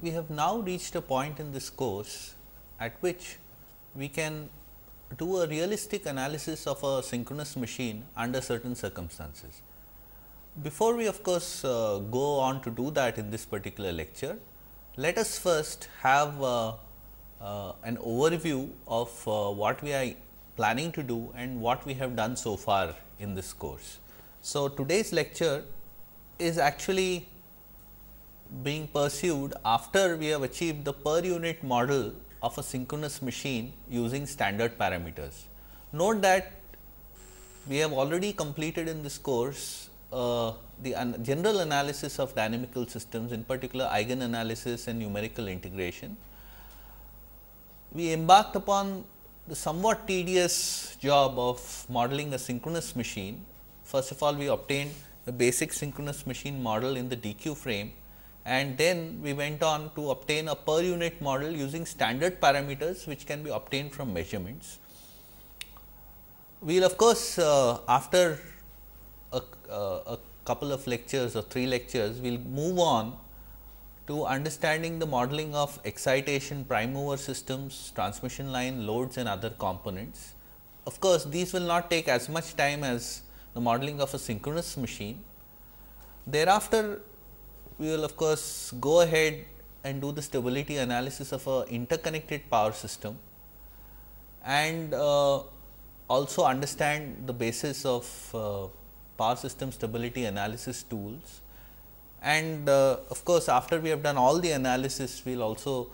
we have now reached a point in this course at which we can do a realistic analysis of a synchronous machine under certain circumstances. Before we of course, uh, go on to do that in this particular lecture, let us first have uh, uh, an overview of uh, what we are planning to do and what we have done so far in this course. So, today's lecture is actually being pursued after we have achieved the per unit model of a synchronous machine using standard parameters. Note that we have already completed in this course uh, the an general analysis of dynamical systems in particular eigen analysis and numerical integration. We embarked upon the somewhat tedious job of modeling a synchronous machine. First of all, we obtained the basic synchronous machine model in the DQ frame and then we went on to obtain a per unit model using standard parameters which can be obtained from measurements. We will of course, uh, after a, uh, a, couple of lectures or three lectures, we will move on to understanding the modeling of excitation, prime mover systems, transmission line, loads and other components. Of course, these will not take as much time as the modeling of a synchronous machine. Thereafter, we will of course go ahead and do the stability analysis of a interconnected power system and uh, also understand the basis of uh, power system stability analysis tools. And uh, of course, after we have done all the analysis, we will also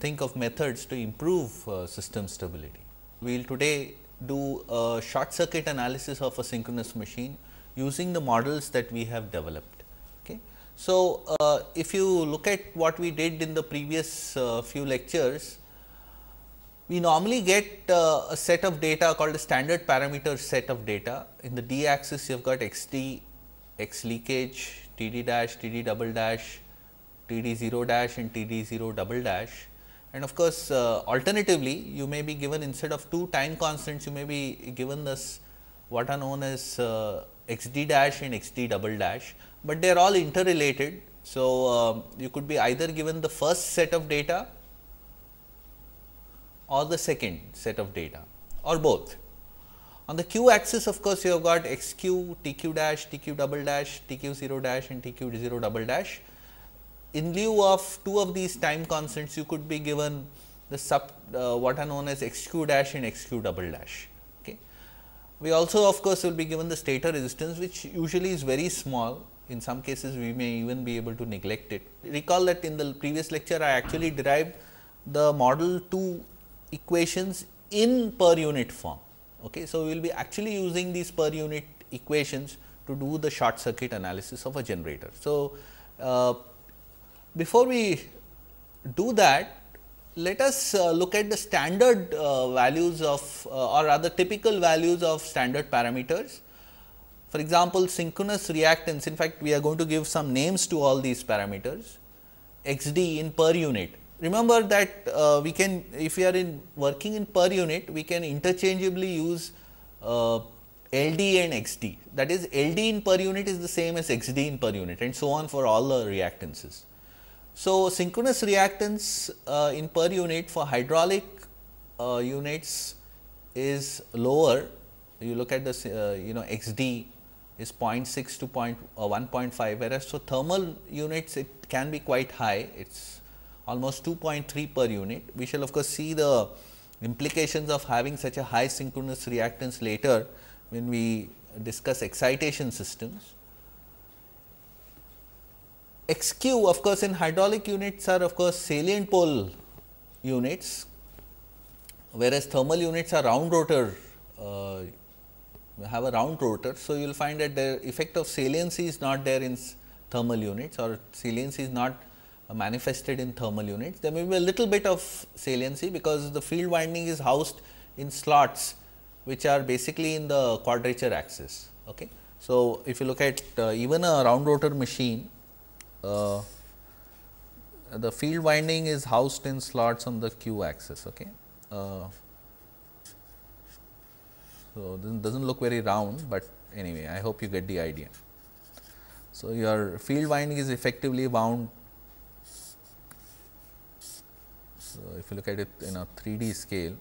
think of methods to improve uh, system stability. We will today do a short circuit analysis of a synchronous machine using the models that we have developed. Okay. So, uh, if you look at what we did in the previous uh, few lectures, we normally get uh, a set of data called a standard parameter set of data. In the d axis you have got x d, x leakage, t d dash, t d double dash, t d 0 dash and t d 0 double dash. And of course, uh, alternatively you may be given instead of two time constants you may be given this what are known as uh, x d dash and x d double dash, but they are all interrelated. So, uh, you could be either given the first set of data or the second set of data or both. On the q axis of course, you have got x q, t q dash, t q double dash, t q 0 dash and t q 0 double dash. In lieu of two of these time constants, you could be given the sub uh, what are known as x q dash and x q double dash. We also of course, will be given the stator resistance which usually is very small in some cases we may even be able to neglect it. Recall that in the previous lecture I actually derived the model two equations in per unit form. Okay. So, we will be actually using these per unit equations to do the short circuit analysis of a generator. So, uh, before we do that let us uh, look at the standard uh, values of uh, or rather typical values of standard parameters. For example, synchronous reactance in fact, we are going to give some names to all these parameters x d in per unit. Remember that uh, we can if we are in working in per unit, we can interchangeably use uh, L d and x d that is L d in per unit is the same as x d in per unit and so on for all the reactances. So, synchronous reactance uh, in per unit for hydraulic uh, units is lower. You look at this, uh, you know, XD is 0.6 to point, uh, 1.5, whereas for thermal units, it can be quite high. It's almost 2.3 per unit. We shall, of course, see the implications of having such a high synchronous reactance later when we discuss excitation systems. XQ of course, in hydraulic units are of course, salient pole units, whereas thermal units are round rotor uh, have a round rotor. So, you will find that the effect of saliency is not there in thermal units or saliency is not manifested in thermal units. There may be a little bit of saliency because the field winding is housed in slots which are basically in the quadrature axis. Okay. So, if you look at uh, even a round rotor machine uh, the field winding is housed in slots on the q axis. Okay. Uh, so, this does not look very round, but anyway I hope you get the idea. So, your field winding is effectively wound. So, if you look at it in a 3D scale,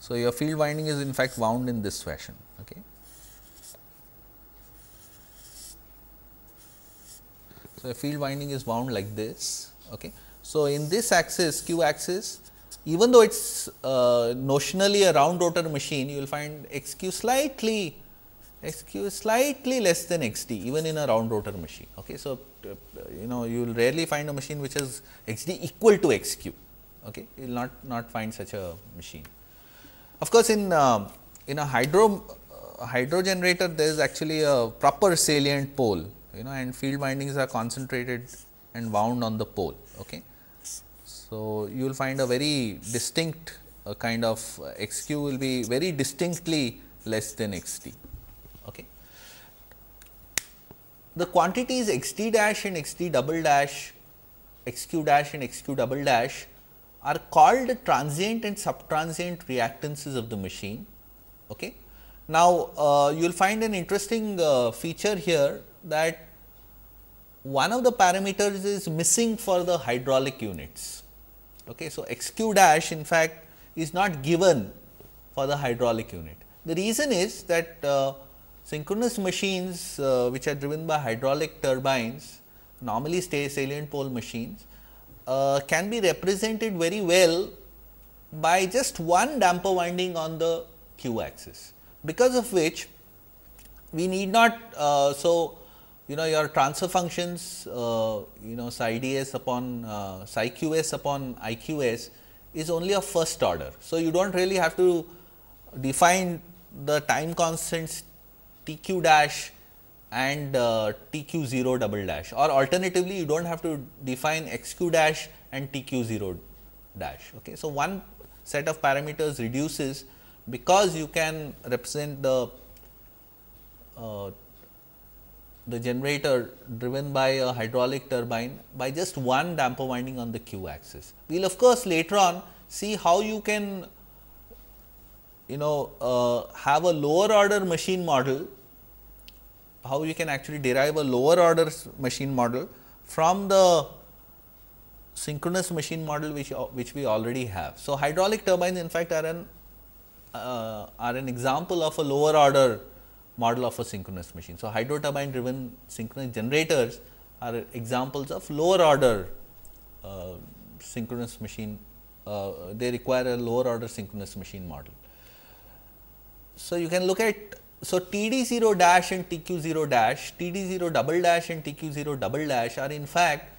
so your field winding is in fact wound in this fashion. So, a field winding is wound like this. Okay. So, in this axis q axis even though it is uh, notionally a round rotor machine you will find x q slightly x q is slightly less than x t even in a round rotor machine. Okay. So, you know you will rarely find a machine which is x d equal to x q. Okay. You will not, not find such a machine. Of course, in, uh, in a hydro uh, hydro generator there is actually a proper salient pole you know and field windings are concentrated and wound on the pole. Okay. So, you will find a very distinct uh, kind of uh, x q will be very distinctly less than x t. Okay. The quantities x t dash and x t double dash, x q dash and x q double dash are called transient and subtransient reactances of the machine. Okay. Now, uh, you will find an interesting uh, feature here that one of the parameters is missing for the hydraulic units. Okay, so xq dash in fact is not given for the hydraulic unit. The reason is that uh, synchronous machines uh, which are driven by hydraulic turbines normally stay salient pole machines uh, can be represented very well by just one damper winding on the q axis because of which we need not uh, so you know your transfer functions uh, you know psi ds upon uh, psi qs upon iqs is only of first order. So, you do not really have to define the time constants tq dash and uh, tq 0 double dash or alternatively you do not have to define xq dash and tq 0 dash. Okay. So, one set of parameters reduces because you can represent the uh, the generator driven by a hydraulic turbine by just one damper winding on the q axis. We will of course, later on see how you can you know uh, have a lower order machine model, how you can actually derive a lower order machine model from the synchronous machine model which, uh, which we already have. So, hydraulic turbines in fact are an uh, are an example of a lower order model of a synchronous machine. So, hydro turbine driven synchronous generators are examples of lower order uh, synchronous machine, uh, they require a lower order synchronous machine model. So, you can look at so TD 0 dash and TQ 0 dash, TD 0 double dash and TQ 0 double dash are in fact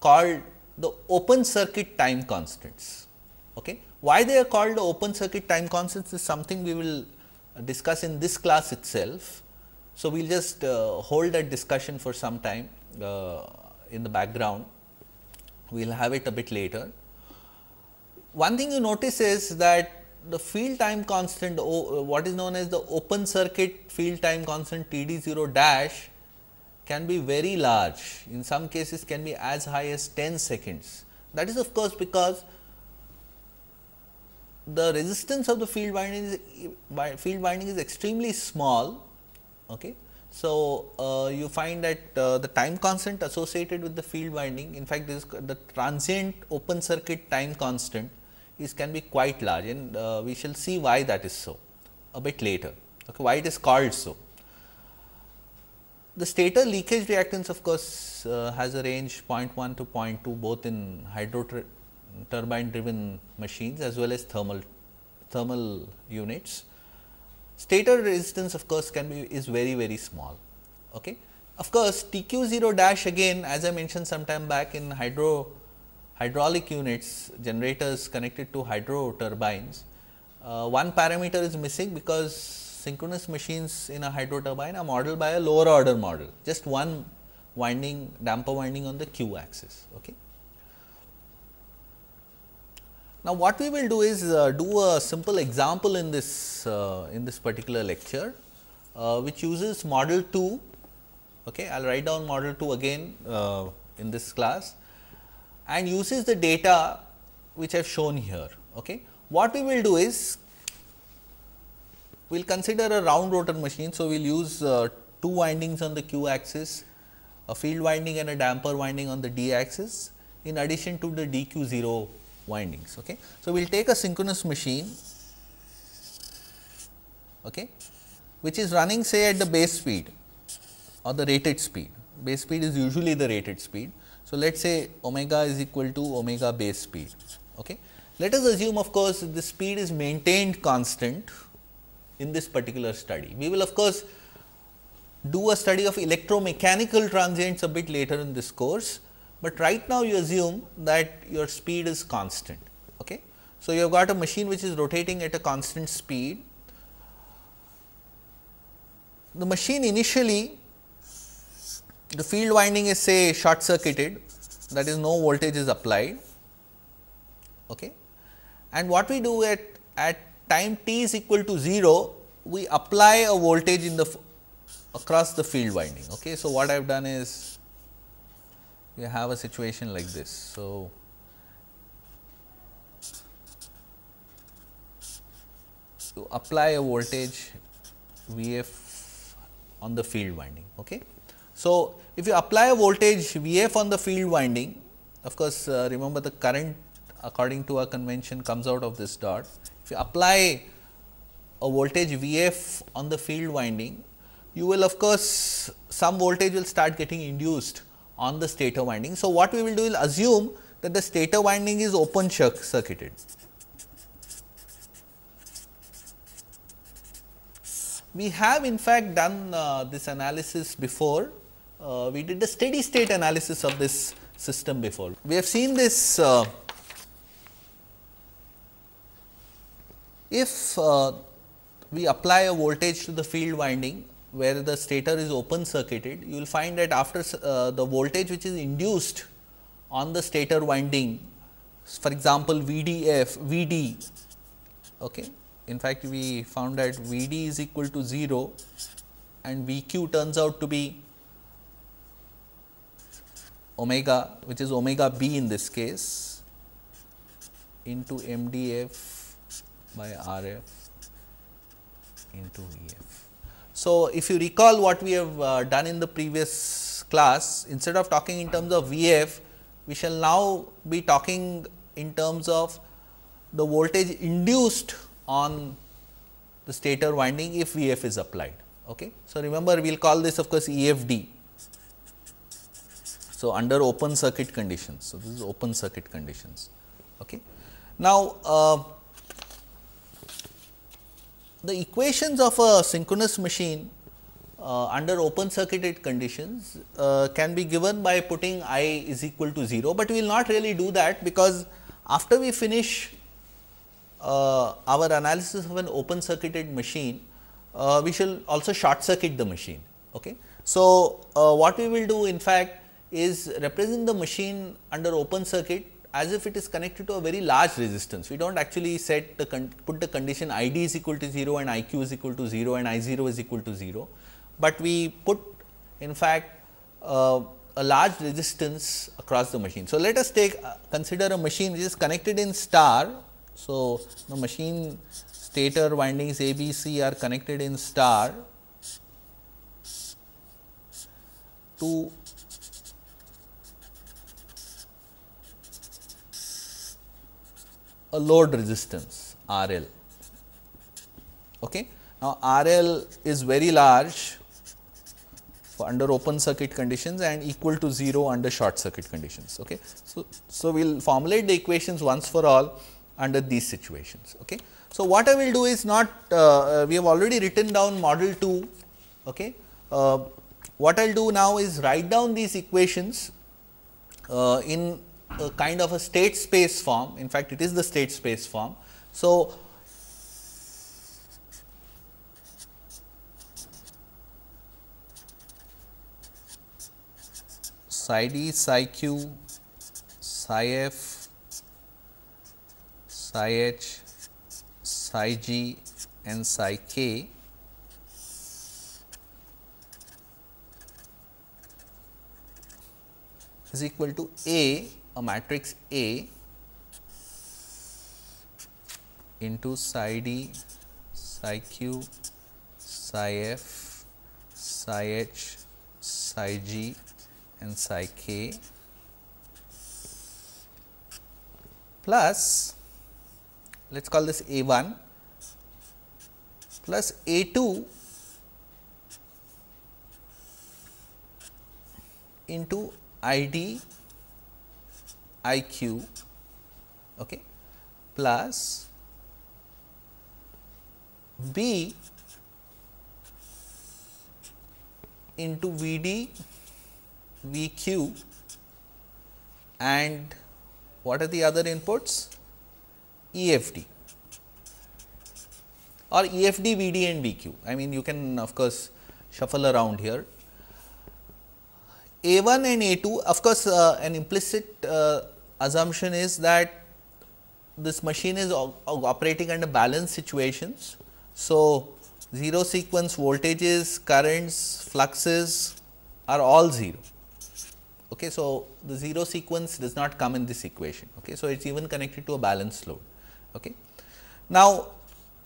called the open circuit time constants. Okay. Why they are called the open circuit time constants is something we will discuss in this class itself. So, we will just uh, hold that discussion for some time uh, in the background, we will have it a bit later. One thing you notice is that the field time constant o, what is known as the open circuit field time constant TD0 dash can be very large in some cases can be as high as 10 seconds. That is of course, because the resistance of the field winding is field winding is extremely small. Okay. So, uh, you find that uh, the time constant associated with the field winding in fact, this the transient open circuit time constant is can be quite large and uh, we shall see why that is so a bit later, okay, why it is called so. The stator leakage reactance of course, uh, has a range 0.1 to 0.2 both in hydro turbine driven machines as well as thermal thermal units. Stator resistance of course, can be is very very small. Okay. Of course, TQ0 dash again as I mentioned some time back in hydro hydraulic units generators connected to hydro turbines. Uh, one parameter is missing because synchronous machines in a hydro turbine are modeled by a lower order model just one winding damper winding on the q axis. Okay. Now, what we will do is uh, do a simple example in this uh, in this particular lecture, uh, which uses model 2. Okay, I will write down model 2 again uh, in this class and uses the data which I have shown here. Okay. What we will do is we will consider a round rotor machine. So, we will use uh, two windings on the q axis, a field winding and a damper winding on the d axis in addition to the dq 0 windings. Okay. So, we will take a synchronous machine okay, which is running say at the base speed or the rated speed, base speed is usually the rated speed. So, let us say omega is equal to omega base speed. Okay. Let us assume of course, the speed is maintained constant in this particular study. We will of course, do a study of electromechanical transients a bit later in this course, but right now you assume that your speed is constant. Okay? So, you have got a machine which is rotating at a constant speed. The machine initially the field winding is say short circuited that is no voltage is applied. Okay? And what we do at, at time t is equal to 0, we apply a voltage in the across the field winding. Okay? So, what I have done is you have a situation like this. So, to apply a voltage Vf on the field winding. Okay. So, if you apply a voltage Vf on the field winding, of course, uh, remember the current according to our convention comes out of this dot. If you apply a voltage Vf on the field winding, you will of course, some voltage will start getting induced on the stator winding. So, what we will do is assume that the stator winding is open circuited. We have in fact done uh, this analysis before, uh, we did the steady state analysis of this system before. We have seen this uh, if uh, we apply a voltage to the field winding where the stator is open circuited, you will find that after uh, the voltage which is induced on the stator winding, for example, VDF, VD, okay. in fact, we found that VD is equal to 0 and VQ turns out to be omega which is omega b in this case into MDF by RF into EF. So, if you recall what we have uh, done in the previous class, instead of talking in terms of VF, we shall now be talking in terms of the voltage induced on the stator winding if VF is applied. Okay. So, remember we will call this of course EFD. So, under open circuit conditions. So, this is open circuit conditions. Okay. Now, uh, the equations of a synchronous machine uh, under open circuited conditions uh, can be given by putting i is equal to 0, but we will not really do that because after we finish uh, our analysis of an open circuited machine, uh, we shall also short circuit the machine. Okay? So, uh, what we will do in fact is represent the machine under open circuit as if it is connected to a very large resistance. We do not actually set the put the condition ID is equal to 0 and IQ is equal to 0 and I0 is equal to 0, but we put in fact uh, a large resistance across the machine. So, let us take uh, consider a machine which is connected in star. So, the machine stator windings A, B, C are connected in star to a load resistance R L. Okay. Now, R L is very large for under open circuit conditions and equal to 0 under short circuit conditions. Okay. So, so we will formulate the equations once for all under these situations. Okay. So, what I will do is not uh, uh we have already written down model 2. Okay. Uh, what I will do now is write down these equations uh, in a kind of a state space form. In fact, it is the state space form. So, psi d, psi q, psi f, psi h, psi g and psi k is equal to A a matrix A into psi d, psi q, psi f, psi h, psi g and psi k plus let us call this A 1 plus A 2 into I d I q okay, plus B into V D V q and what are the other inputs? E F D or E F D V D and V q. I mean you can of course, shuffle around here. A 1 and A 2 of course, uh, an implicit uh, assumption is that this machine is operating under balanced situations. So, zero sequence voltages, currents, fluxes are all zero. Okay, so the zero sequence does not come in this equation. Okay, so it's even connected to a balanced load. Okay, now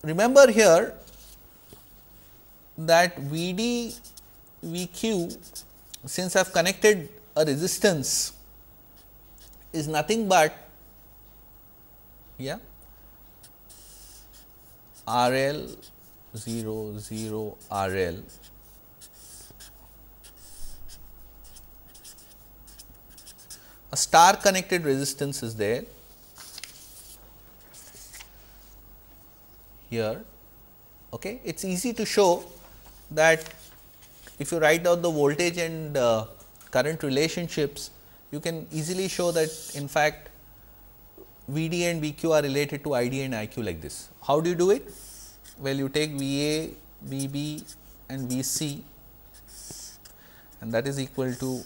remember here that VD VQ since I have connected a resistance is nothing but yeah RL 0 0 RL a star connected resistance is there here okay it's easy to show that if you write out the voltage and uh, current relationships you can easily show that in fact VD and VQ are related to ID and IQ like this. How do you do it? Well, you take VA, VB and VC and that is equal to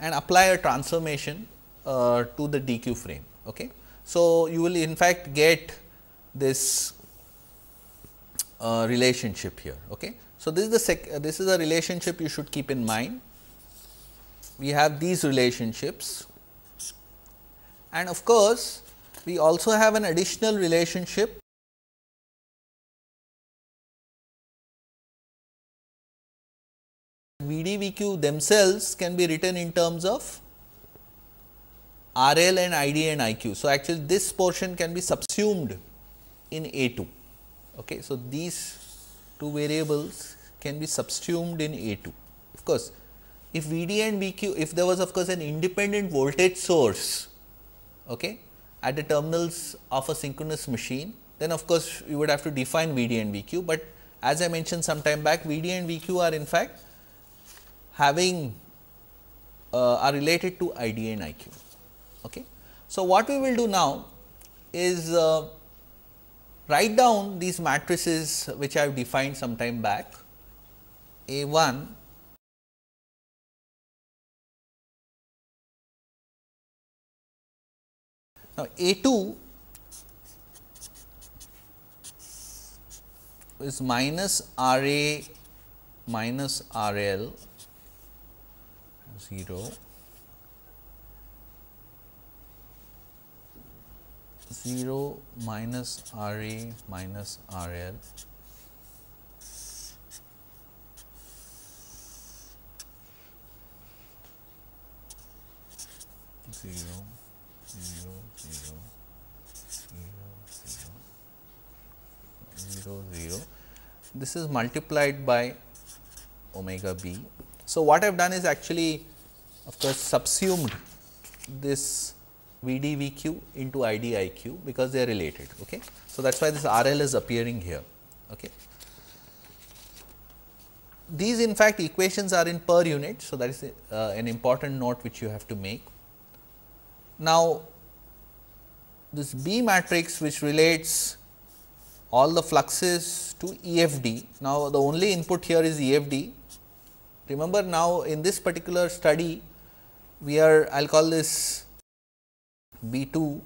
and apply a transformation uh, to the dq frame. Okay. So, you will in fact get this uh, relationship here. Okay. So, this is the sec uh, this is a relationship you should keep in mind. We have these relationships and of course, we also have an additional relationship VDVQ themselves can be written in terms of RL and ID and IQ. So, actually this portion can be subsumed in A2. Okay. So, these two variables can be subsumed in A2. Of course, if VD and VQ, if there was of course an independent voltage source okay, at the terminals of a synchronous machine, then of course, you would have to define VD and VQ, but as I mentioned some time back VD and VQ are in fact having uh, are related to ID and IQ. Okay. So, what we will do now is uh, write down these matrices which I have defined some time back A 1 now A 2 is minus R A minus R L 0 0 minus Ra minus RL zero zero zero zero zero zero this is multiplied by omega b. So, what I have done is actually of course subsumed this VDVQ into IDIQ because they are related. Okay. So, that is why this RL is appearing here. Okay. These in fact equations are in per unit. So, that is uh, an important note which you have to make. Now, this B matrix which relates all the fluxes to EFD. Now, the only input here is EFD. Remember now in this particular study we are I will call this B 2.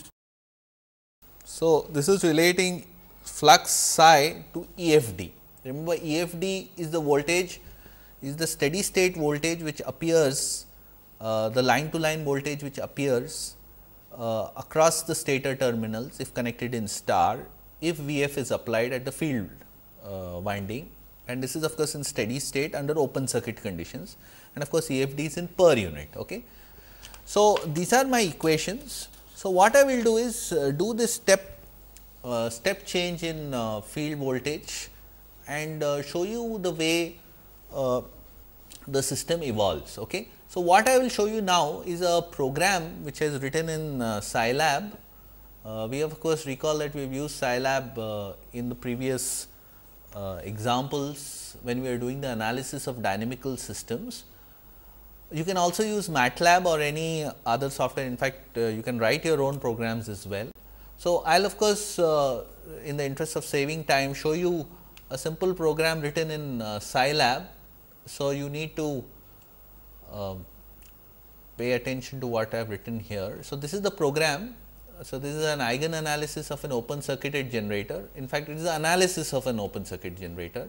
So, this is relating flux psi to EFD. Remember EFD is the voltage is the steady state voltage which appears uh, the line to line voltage which appears uh, across the stator terminals if connected in star if VF is applied at the field uh, winding and this is of course in steady state under open circuit conditions and of course EFD is in per unit. Okay. So, these are my equations so, what I will do is uh, do this step uh, step change in uh, field voltage and uh, show you the way uh, the system evolves. Okay. So, what I will show you now is a program which is written in uh, Scilab. we of course, recall that we have used Scilab in the previous examples when we are doing the analysis of dynamical systems. You can also use MATLAB or any other software. In fact, uh, you can write your own programs as well. So, I will of course, uh, in the interest of saving time show you a simple program written in uh, Scilab. So, you need to um, pay attention to what I have written here. So, this is the program. So, this is an eigen analysis of an open circuited generator. In fact, it is the analysis of an open circuit generator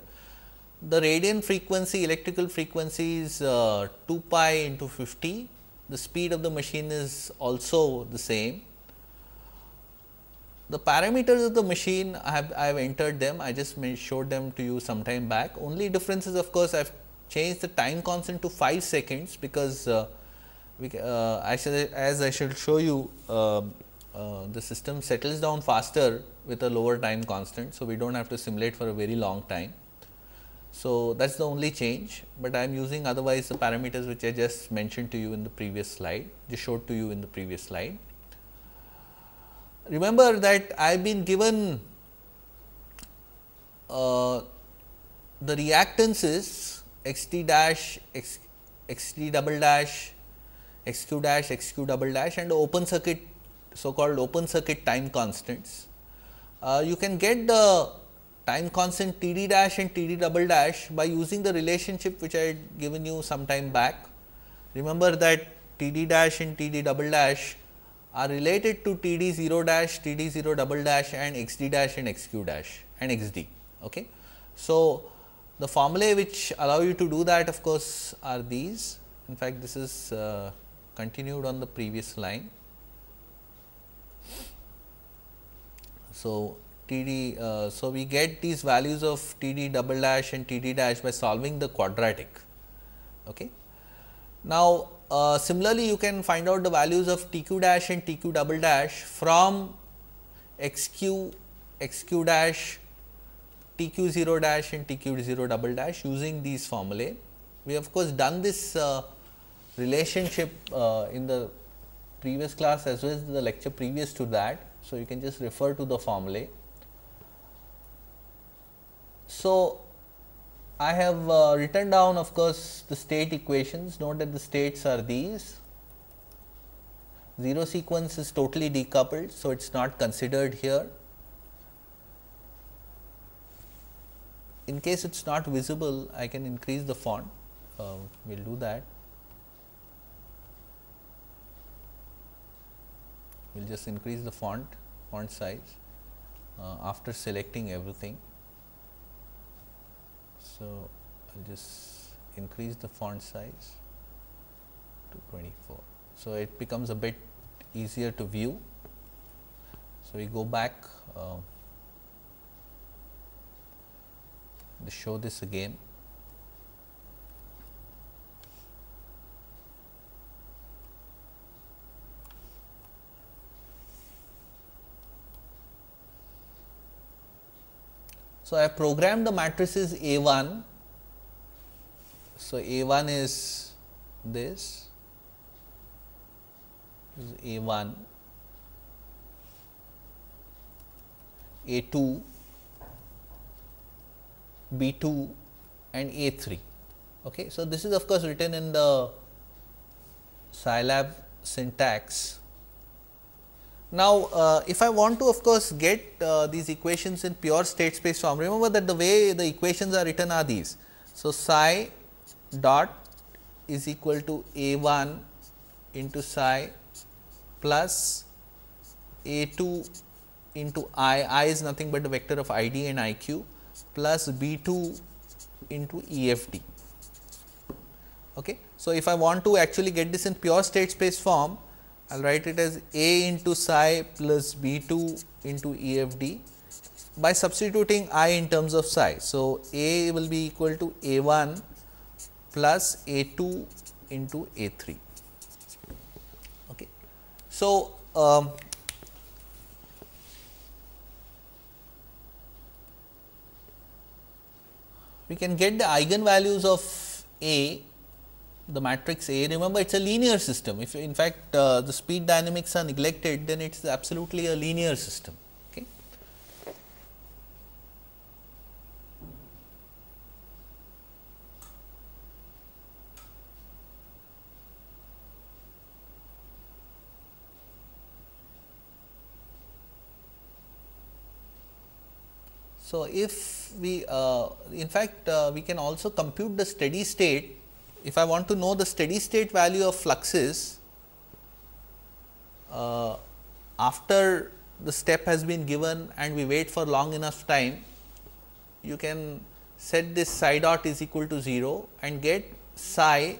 the radian frequency electrical frequency is uh, 2 pi into 50 the speed of the machine is also the same the parameters of the machine I have, I have entered them I just showed them to you some time back only difference is of course I have changed the time constant to 5 seconds because uh, we, uh, I shall, as I shall show you uh, uh, the system settles down faster with a lower time constant. So, we do not have to simulate for a very long time. So, that is the only change, but I am using otherwise the parameters which I just mentioned to you in the previous slide, just showed to you in the previous slide. Remember that I have been given uh, the reactances x t dash, x t double dash, x q dash, x q double dash and open circuit so called open circuit time constants. Uh, you can get the time constant td dash and td double dash by using the relationship which I had given you some time back. Remember that td dash and td double dash are related to td 0 dash, td 0 double dash and xd dash and xq dash and xd. Okay. So, the formulae which allow you to do that of course, are these. In fact, this is uh, continued on the previous line. So, TD. Uh, so, we get these values of TD double dash and TD dash by solving the quadratic. Okay. Now, uh, similarly, you can find out the values of TQ dash and TQ double dash from XQ, XQ dash, TQ 0 dash and TQ 0 double dash using these formulae. We have of course done this uh, relationship uh, in the previous class as well as the lecture previous to that. So, you can just refer to the formulae. So, I have uh, written down of course the state equations, note that the states are these. 0 sequence is totally decoupled, so it is not considered here. In case it is not visible, I can increase the font, uh, we will do that. We will just increase the font, font size uh, after selecting everything. So I'll just increase the font size to 24. So it becomes a bit easier to view. So we go back, uh, show this again. So, I programmed the matrices A 1. So, A 1 is this, this is A 1, A 2, B 2 and A 3. Okay. So, this is of course written in the Scilab syntax now, uh, if I want to of course, get uh, these equations in pure state space form, remember that the way the equations are written are these. So, psi dot is equal to A 1 into psi plus A 2 into I, I is nothing but the vector of I d and I q plus B 2 into E f d. Okay. So, if I want to actually get this in pure state space form, I will write it as A into psi plus B 2 into E f d by substituting i in terms of psi. So, A will be equal to A 1 plus A 2 into A 3. Okay. So, um, we can get the eigenvalues of A the matrix A. Remember, it is a linear system. If in fact, uh, the speed dynamics are neglected, then it is absolutely a linear system. Okay. So, if we uh, in fact, uh, we can also compute the steady state if I want to know the steady state value of fluxes uh, after the step has been given and we wait for long enough time, you can set this psi dot is equal to 0 and get psi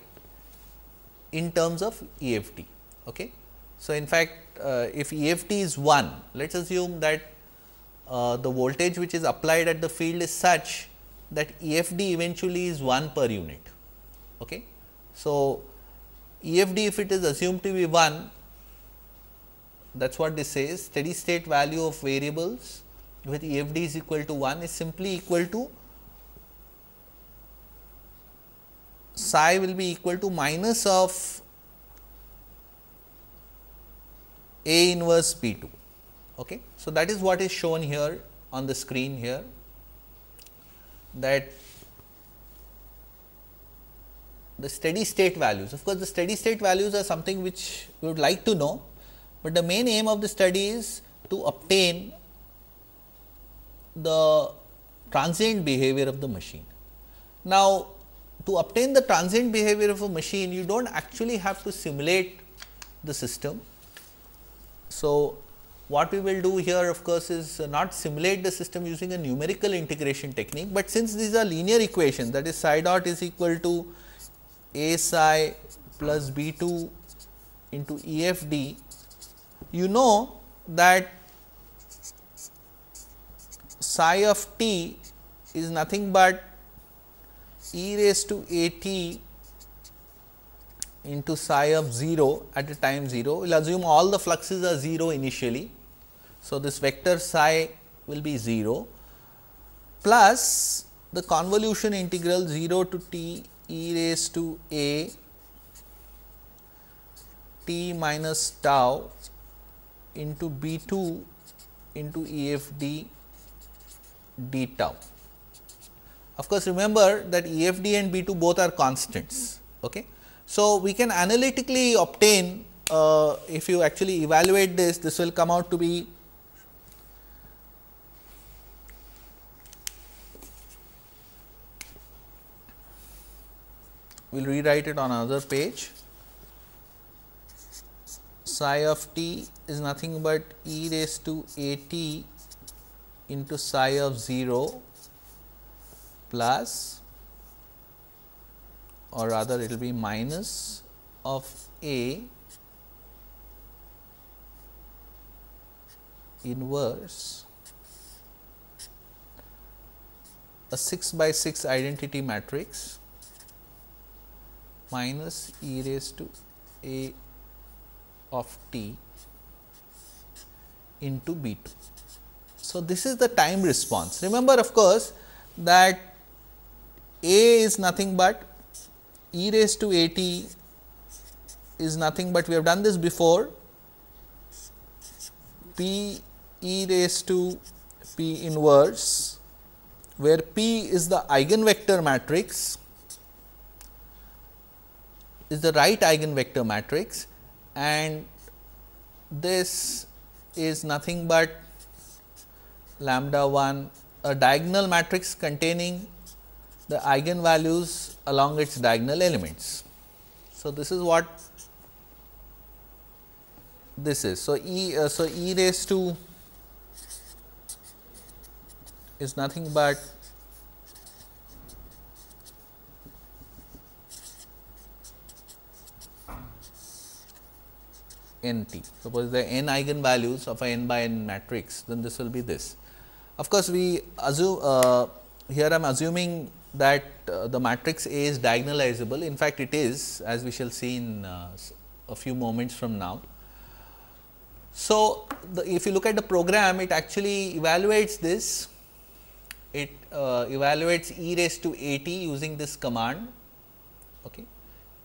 in terms of EFT. Okay. So, in fact, uh, if EFT is 1, let us assume that uh, the voltage which is applied at the field is such that EFD eventually is 1 per unit. Okay. So, EFD if it is assumed to be 1 that is what this says steady state value of variables with EFD is equal to 1 is simply equal to psi will be equal to minus of A inverse P 2. Okay. So, that is what is shown here on the screen here that the steady state values. Of course, the steady state values are something which we would like to know, but the main aim of the study is to obtain the transient behavior of the machine. Now, to obtain the transient behavior of a machine, you do not actually have to simulate the system. So, what we will do here of course is not simulate the system using a numerical integration technique, but since these are linear equations that is psi dot is equal to a psi plus b 2 into E f d, you know that psi of t is nothing but e raised to a t into psi of 0 at a time 0. We will assume all the fluxes are 0 initially. So, this vector psi will be 0 plus the convolution integral 0 to t e raised to a t minus tau into b 2 into e f d d tau. Of course, remember that e f d and b 2 both are constants. Okay. So, we can analytically obtain uh, if you actually evaluate this, this will come out to be we will rewrite it on another page. Psi of t is nothing but e raised to a t into psi of 0 plus or rather it will be minus of a inverse a 6 by 6 identity matrix minus e raised to a of t into b 2. So, this is the time response. Remember of course, that a is nothing but e raised to a t is nothing but we have done this before p e raised to p inverse where p is the eigenvector matrix is the right eigenvector matrix and this is nothing but lambda 1 a diagonal matrix containing the eigenvalues along its diagonal elements. So, this is what this is. So, e uh, so e raised to is nothing but n t. Suppose the n eigenvalues of a n by n matrix, then this will be this. Of course, we assume uh, here I am assuming that uh, the matrix A is diagonalizable. In fact, it is as we shall see in uh, a few moments from now. So, the, if you look at the program, it actually evaluates this. It uh, evaluates e raised to a t using this command. Okay.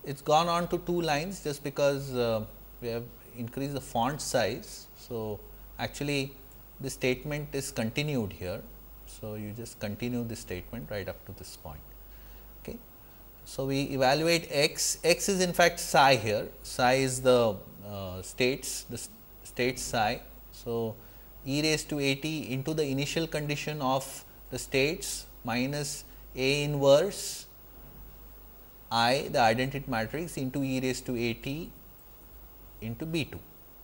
It has gone on to two lines just because uh, we have increase the font size. So, actually the statement is continued here. So, you just continue the statement right up to this point. Okay. So, we evaluate x, x is in fact psi here, psi is the uh, states, the state psi. So, e raised to 80 into the initial condition of the states minus a inverse i the identity matrix into e raised to 80 into B 2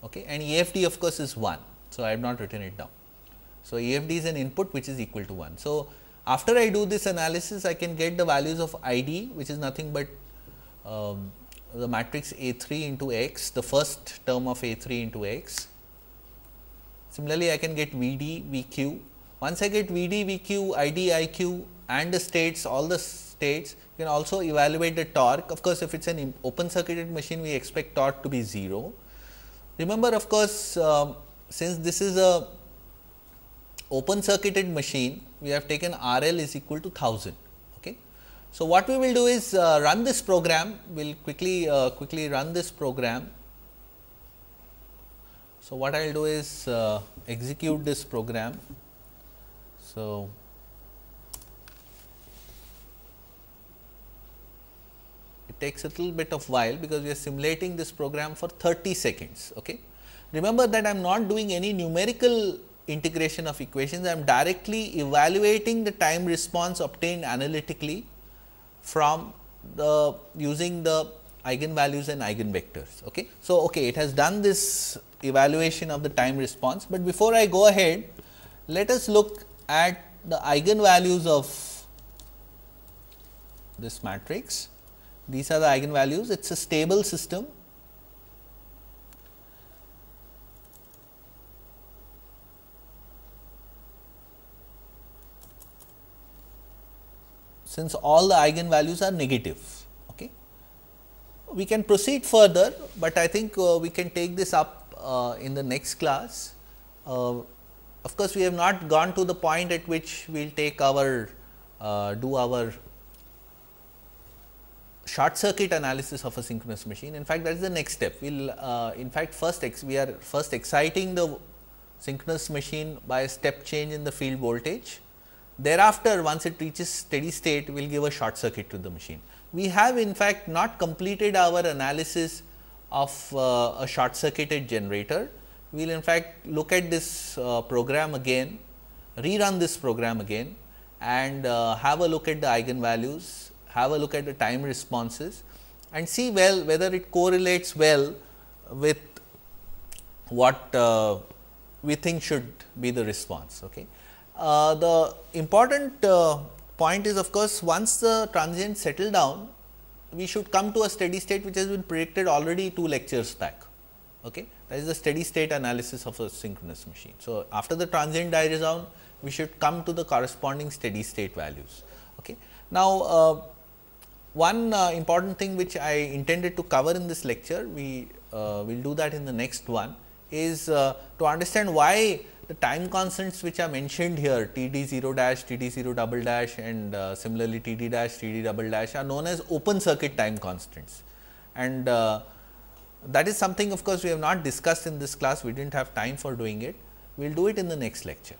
okay? and EFD of course is 1. So, I have not written it down. So, EFD is an input which is equal to 1. So, after I do this analysis I can get the values of ID which is nothing but um, the matrix A 3 into x the first term of A 3 into x. Similarly, I can get V D, V q. Once I get VQ, ID, I q and the states all the states you can also evaluate the torque. Of course, if it is an open circuited machine, we expect torque to be 0. Remember of course, uh, since this is a open circuited machine, we have taken RL is equal to 1000. Okay. So, what we will do is uh, run this program, we will quickly, uh, quickly run this program. So, what I will do is uh, execute this program. So, takes a little bit of while because we are simulating this program for 30 seconds. Okay. Remember that I am not doing any numerical integration of equations, I am directly evaluating the time response obtained analytically from the using the eigenvalues and eigenvectors. Okay. So, okay, it has done this evaluation of the time response, but before I go ahead, let us look at the eigenvalues of this matrix these are the eigenvalues it is a stable system since all the eigenvalues are negative. Okay. We can proceed further, but I think uh, we can take this up uh, in the next class. Uh, of course, we have not gone to the point at which we will take our uh, do our short circuit analysis of a synchronous machine. In fact, that is the next step. We will uh, in fact first we are first exciting the synchronous machine by a step change in the field voltage. Thereafter, once it reaches steady state, we will give a short circuit to the machine. We have in fact not completed our analysis of uh, a short circuited generator. We will in fact look at this uh, program again, rerun this program again and uh, have a look at the eigenvalues have a look at the time responses and see well whether it correlates well with what uh, we think should be the response. Okay. Uh, the important uh, point is of course, once the transient settle down, we should come to a steady state which has been predicted already two lectures back. Okay. That is the steady state analysis of a synchronous machine. So, after the transient dies down, we should come to the corresponding steady state values. Okay. Now, uh, one uh, important thing which I intended to cover in this lecture, we uh, will do that in the next one is uh, to understand why the time constants which are mentioned here Td 0 dash, Td 0 double dash and uh, similarly Td dash, Td double dash are known as open circuit time constants. And uh, that is something of course, we have not discussed in this class, we did not have time for doing it, we will do it in the next lecture.